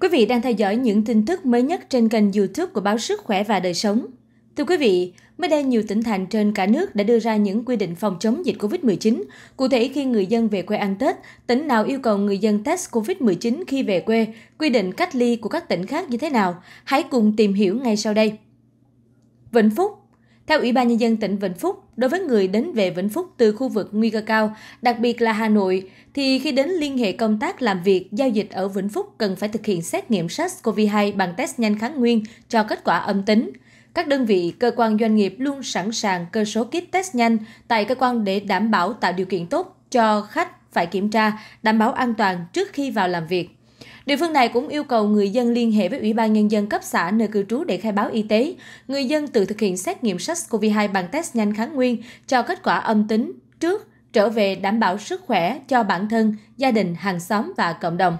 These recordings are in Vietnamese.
Quý vị đang theo dõi những tin tức mới nhất trên kênh YouTube của báo Sức khỏe và đời sống. Thưa quý vị, mới đây nhiều tỉnh thành trên cả nước đã đưa ra những quy định phòng chống dịch COVID-19. Cụ thể khi người dân về quê ăn Tết, tỉnh nào yêu cầu người dân test COVID-19 khi về quê, quy định cách ly của các tỉnh khác như thế nào? Hãy cùng tìm hiểu ngay sau đây. Vĩnh Phúc theo Ủy ban Nhân dân tỉnh Vĩnh Phúc, đối với người đến về Vĩnh Phúc từ khu vực nguy cơ cao, đặc biệt là Hà Nội, thì khi đến liên hệ công tác làm việc, giao dịch ở Vĩnh Phúc cần phải thực hiện xét nghiệm SARS-CoV-2 bằng test nhanh kháng nguyên cho kết quả âm tính. Các đơn vị, cơ quan doanh nghiệp luôn sẵn sàng cơ số kit test nhanh tại cơ quan để đảm bảo tạo điều kiện tốt cho khách phải kiểm tra, đảm bảo an toàn trước khi vào làm việc. Địa phương này cũng yêu cầu người dân liên hệ với Ủy ban Nhân dân cấp xã nơi cư trú để khai báo y tế. Người dân tự thực hiện xét nghiệm SARS-CoV-2 bằng test nhanh kháng nguyên cho kết quả âm tính trước trở về đảm bảo sức khỏe cho bản thân, gia đình, hàng xóm và cộng đồng.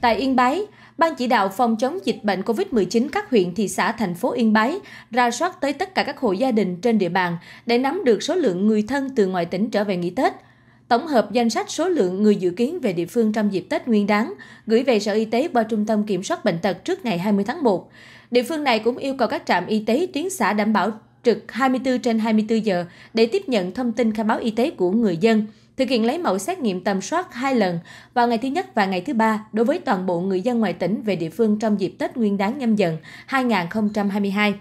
Tại Yên Bái, Ban chỉ đạo phòng chống dịch bệnh COVID-19 các huyện, thị xã, thành phố Yên Bái ra soát tới tất cả các hộ gia đình trên địa bàn để nắm được số lượng người thân từ ngoài tỉnh trở về nghỉ Tết – tổng hợp danh sách số lượng người dự kiến về địa phương trong dịp Tết Nguyên đáng, gửi về Sở Y tế qua Trung tâm Kiểm soát Bệnh tật trước ngày 20 tháng 1. Địa phương này cũng yêu cầu các trạm y tế tuyến xã đảm bảo trực 24 trên 24 giờ để tiếp nhận thông tin khai báo y tế của người dân, thực hiện lấy mẫu xét nghiệm tầm soát hai lần vào ngày thứ nhất và ngày thứ ba đối với toàn bộ người dân ngoài tỉnh về địa phương trong dịp Tết Nguyên đáng nhâm dần 2022.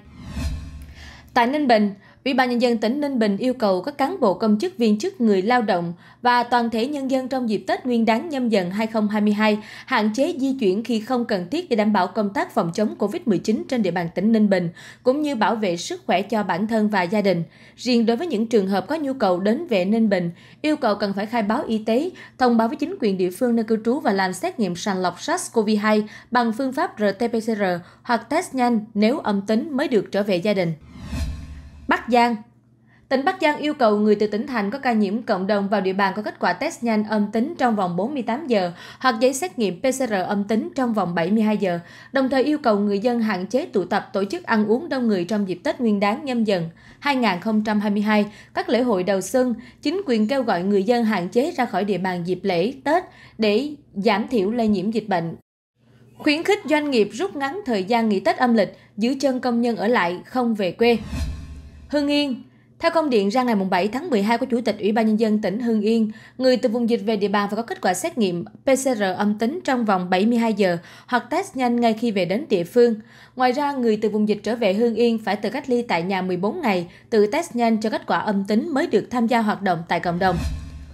Tại Ninh Bình, Ủy ban nhân dân tỉnh Ninh Bình yêu cầu các cán bộ công chức viên chức người lao động và toàn thể nhân dân trong dịp Tết Nguyên đán nhâm dần 2022 hạn chế di chuyển khi không cần thiết để đảm bảo công tác phòng chống COVID-19 trên địa bàn tỉnh Ninh Bình cũng như bảo vệ sức khỏe cho bản thân và gia đình. Riêng đối với những trường hợp có nhu cầu đến về Ninh Bình, yêu cầu cần phải khai báo y tế, thông báo với chính quyền địa phương nơi cư trú và làm xét nghiệm sàng lọc SARS-CoV-2 bằng phương pháp RT-PCR hoặc test nhanh nếu âm tính mới được trở về gia đình. Bắc Giang Tỉnh Bắc Giang yêu cầu người từ tỉnh thành có ca nhiễm cộng đồng vào địa bàn có kết quả test nhanh âm tính trong vòng 48 giờ hoặc giấy xét nghiệm PCR âm tính trong vòng 72 giờ, đồng thời yêu cầu người dân hạn chế tụ tập tổ chức ăn uống đông người trong dịp Tết Nguyên đán nhâm dần 2022, các lễ hội đầu xuân, chính quyền kêu gọi người dân hạn chế ra khỏi địa bàn dịp lễ Tết để giảm thiểu lây nhiễm dịch bệnh. Khuyến khích doanh nghiệp rút ngắn thời gian nghỉ Tết âm lịch, giữ chân công nhân ở lại, không về quê. Hưng Yên theo công điện ra ngày 7 tháng 12 của Chủ tịch Ủy ban Nhân dân tỉnh Hưng Yên, người từ vùng dịch về địa bàn và có kết quả xét nghiệm PCR âm tính trong vòng 72 giờ hoặc test nhanh ngay khi về đến địa phương. Ngoài ra, người từ vùng dịch trở về Hưng Yên phải tự cách ly tại nhà 14 ngày, tự test nhanh cho kết quả âm tính mới được tham gia hoạt động tại cộng đồng.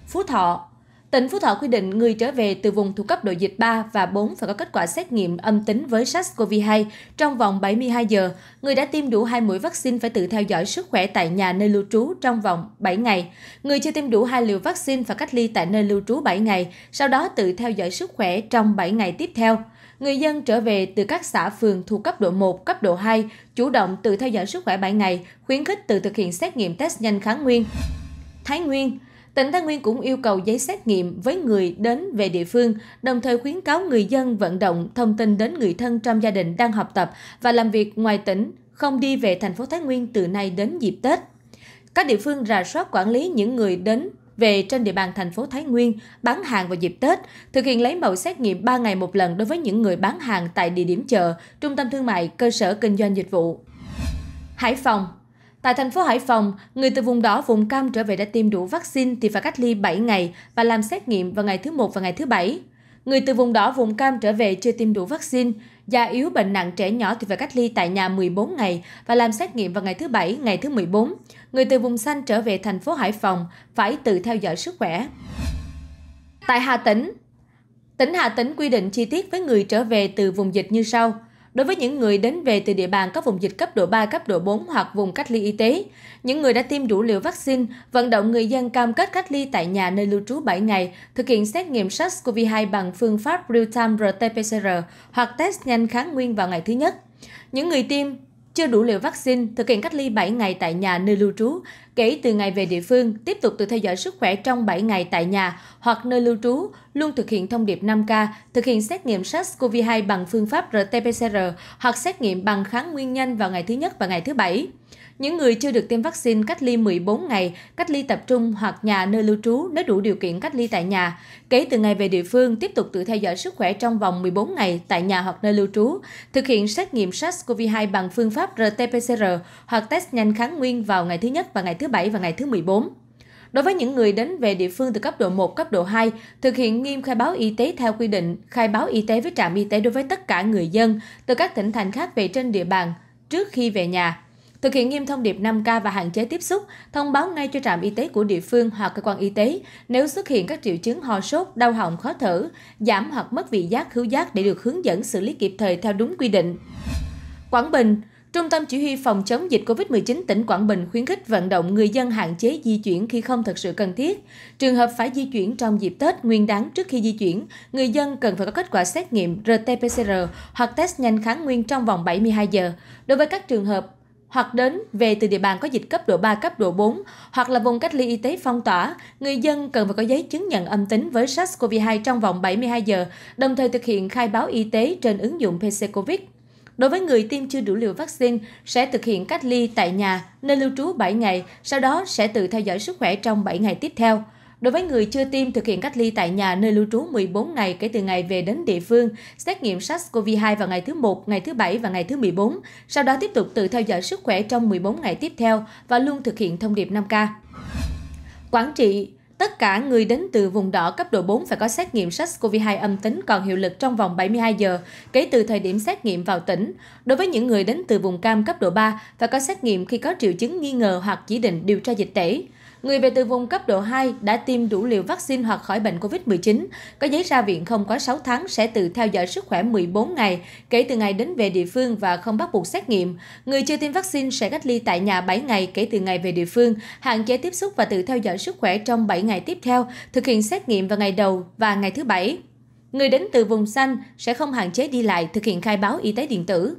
Phú Thọ, Tỉnh Phú Thọ quy định người trở về từ vùng thuộc cấp độ dịch 3 và 4 phải có kết quả xét nghiệm âm tính với SARS-CoV-2 trong vòng 72 giờ. Người đã tiêm đủ 2 mũi vaccine phải tự theo dõi sức khỏe tại nhà nơi lưu trú trong vòng 7 ngày. Người chưa tiêm đủ 2 liều vaccine phải cách ly tại nơi lưu trú 7 ngày, sau đó tự theo dõi sức khỏe trong 7 ngày tiếp theo. Người dân trở về từ các xã phường thuộc cấp độ 1, cấp độ 2, chủ động tự theo dõi sức khỏe 7 ngày, khuyến khích tự thực hiện xét nghiệm test nhanh kháng nguyên. Thái Nguyên, Tỉnh Thái Nguyên cũng yêu cầu giấy xét nghiệm với người đến về địa phương, đồng thời khuyến cáo người dân vận động thông tin đến người thân trong gia đình đang học tập và làm việc ngoài tỉnh, không đi về thành phố Thái Nguyên từ nay đến dịp Tết. Các địa phương rà soát quản lý những người đến về trên địa bàn thành phố Thái Nguyên bán hàng vào dịp Tết, thực hiện lấy mẫu xét nghiệm 3 ngày một lần đối với những người bán hàng tại địa điểm chợ, trung tâm thương mại, cơ sở kinh doanh dịch vụ. Hải Phòng Tại thành phố Hải Phòng, người từ vùng đỏ vùng cam trở về đã tiêm đủ vaccine thì phải cách ly 7 ngày và làm xét nghiệm vào ngày thứ một và ngày thứ bảy. Người từ vùng đỏ vùng cam trở về chưa tiêm đủ vaccine, già yếu bệnh nặng trẻ nhỏ thì phải cách ly tại nhà 14 ngày và làm xét nghiệm vào ngày thứ bảy, ngày thứ 14. Người từ vùng xanh trở về thành phố Hải Phòng phải tự theo dõi sức khỏe. Tại Hà Tĩnh, tỉnh Hà Tĩnh quy định chi tiết với người trở về từ vùng dịch như sau – Đối với những người đến về từ địa bàn có vùng dịch cấp độ 3, cấp độ 4 hoặc vùng cách ly y tế, những người đã tiêm đủ liều vaccine, vận động người dân cam kết cách ly tại nhà nơi lưu trú 7 ngày, thực hiện xét nghiệm SARS-CoV-2 bằng phương pháp real-time RT-PCR hoặc test nhanh kháng nguyên vào ngày thứ nhất. Những người tiêm chưa đủ liều vaccine, thực hiện cách ly 7 ngày tại nhà nơi lưu trú, Kể từ ngày về địa phương, tiếp tục tự theo dõi sức khỏe trong 7 ngày tại nhà hoặc nơi lưu trú, luôn thực hiện thông điệp 5K, thực hiện xét nghiệm SARS-CoV-2 bằng phương pháp RT-PCR hoặc xét nghiệm bằng kháng nguyên nhanh vào ngày thứ nhất và ngày thứ bảy. Những người chưa được tiêm vaccine cách ly 14 ngày, cách ly tập trung hoặc nhà nơi lưu trú nếu đủ điều kiện cách ly tại nhà. Kể từ ngày về địa phương, tiếp tục tự theo dõi sức khỏe trong vòng 14 ngày tại nhà hoặc nơi lưu trú, thực hiện xét nghiệm SARS-CoV-2 bằng phương pháp RT-PCR hoặc test nhanh kháng nguyên vào ngày thứ nhất và ngày thứ Bảy và ngày thứ 14. Đối với những người đến về địa phương từ cấp độ 1, cấp độ 2, thực hiện nghiêm khai báo y tế theo quy định, khai báo y tế với trạm y tế đối với tất cả người dân từ các tỉnh thành khác về trên địa bàn trước khi về nhà. Thực hiện nghiêm thông điệp 5K và hạn chế tiếp xúc, thông báo ngay cho trạm y tế của địa phương hoặc cơ quan y tế nếu xuất hiện các triệu chứng ho sốt, đau họng, khó thở, giảm hoặc mất vị giác, khứu giác để được hướng dẫn xử lý kịp thời theo đúng quy định. Quảng Bình, Trung tâm Chỉ huy Phòng chống dịch COVID-19 tỉnh Quảng Bình khuyến khích vận động người dân hạn chế di chuyển khi không thật sự cần thiết. Trường hợp phải di chuyển trong dịp Tết nguyên đáng trước khi di chuyển, người dân cần phải có kết quả xét nghiệm RT-PCR hoặc test nhanh kháng nguyên trong vòng 72 giờ. Đối với các trường hợp hoặc đến về từ địa bàn có dịch cấp độ 3, cấp độ 4 hoặc là vùng cách ly y tế phong tỏa, người dân cần phải có giấy chứng nhận âm tính với SARS-CoV-2 trong vòng 72 giờ, đồng thời thực hiện khai báo y tế trên ứng dụng PC Covid. Đối với người tiêm chưa đủ liều vaccine, sẽ thực hiện cách ly tại nhà, nơi lưu trú 7 ngày, sau đó sẽ tự theo dõi sức khỏe trong 7 ngày tiếp theo. Đối với người chưa tiêm thực hiện cách ly tại nhà nơi lưu trú 14 ngày kể từ ngày về đến địa phương, xét nghiệm SARS-CoV-2 vào ngày thứ 1, ngày thứ 7 và ngày thứ 14, sau đó tiếp tục tự theo dõi sức khỏe trong 14 ngày tiếp theo và luôn thực hiện thông điệp 5K. quản trị, tất cả người đến từ vùng đỏ cấp độ 4 phải có xét nghiệm SARS-CoV-2 âm tính còn hiệu lực trong vòng 72 giờ kể từ thời điểm xét nghiệm vào tỉnh. Đối với những người đến từ vùng cam cấp độ 3 phải có xét nghiệm khi có triệu chứng nghi ngờ hoặc chỉ định điều tra dịch tễ người về từ vùng cấp độ 2 đã tiêm đủ liều vaccine hoặc khỏi bệnh COVID-19, có giấy ra viện không quá 6 tháng sẽ tự theo dõi sức khỏe 14 ngày kể từ ngày đến về địa phương và không bắt buộc xét nghiệm. Người chưa tiêm vaccine sẽ cách ly tại nhà 7 ngày kể từ ngày về địa phương, hạn chế tiếp xúc và tự theo dõi sức khỏe trong 7 ngày tiếp theo, thực hiện xét nghiệm vào ngày đầu và ngày thứ Bảy. Người đến từ vùng xanh sẽ không hạn chế đi lại thực hiện khai báo y tế điện tử.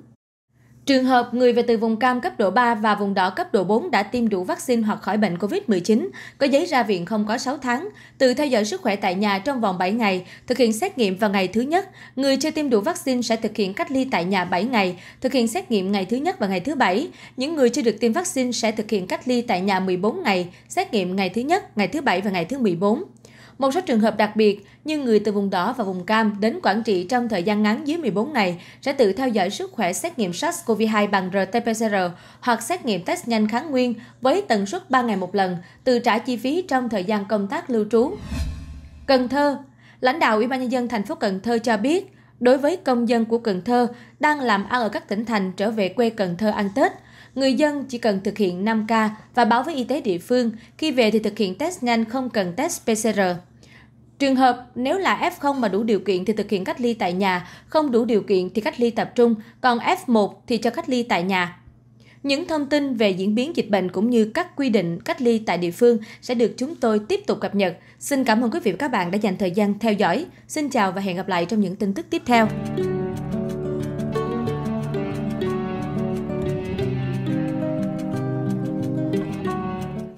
Trường hợp người về từ vùng cam cấp độ 3 và vùng đỏ cấp độ 4 đã tiêm đủ vaccine hoặc khỏi bệnh COVID-19, có giấy ra viện không có 6 tháng, tự theo dõi sức khỏe tại nhà trong vòng 7 ngày, thực hiện xét nghiệm vào ngày thứ nhất. Người chưa tiêm đủ vaccine sẽ thực hiện cách ly tại nhà 7 ngày, thực hiện xét nghiệm ngày thứ nhất và ngày thứ bảy. Những người chưa được tiêm vaccine sẽ thực hiện cách ly tại nhà 14 ngày, xét nghiệm ngày thứ nhất, ngày thứ bảy và ngày thứ 14. Một số trường hợp đặc biệt như người từ vùng đỏ và vùng cam đến Quảng Trị trong thời gian ngắn dưới 14 ngày sẽ tự theo dõi sức khỏe xét nghiệm SARS-CoV-2 bằng RT-PCR hoặc xét nghiệm test nhanh kháng nguyên với tần suất 3 ngày một lần, từ trả chi phí trong thời gian công tác lưu trú. Cần Thơ Lãnh đạo Ủy ban nhân dân thành phố Cần Thơ cho biết, đối với công dân của Cần Thơ đang làm ăn ở các tỉnh thành trở về quê Cần Thơ ăn Tết, người dân chỉ cần thực hiện 5K và báo với y tế địa phương, khi về thì thực hiện test nhanh không cần test PCR. Trường hợp nếu là F0 mà đủ điều kiện thì thực hiện cách ly tại nhà, không đủ điều kiện thì cách ly tập trung, còn F1 thì cho cách ly tại nhà. Những thông tin về diễn biến dịch bệnh cũng như các quy định cách ly tại địa phương sẽ được chúng tôi tiếp tục cập nhật. Xin cảm ơn quý vị và các bạn đã dành thời gian theo dõi. Xin chào và hẹn gặp lại trong những tin tức tiếp theo.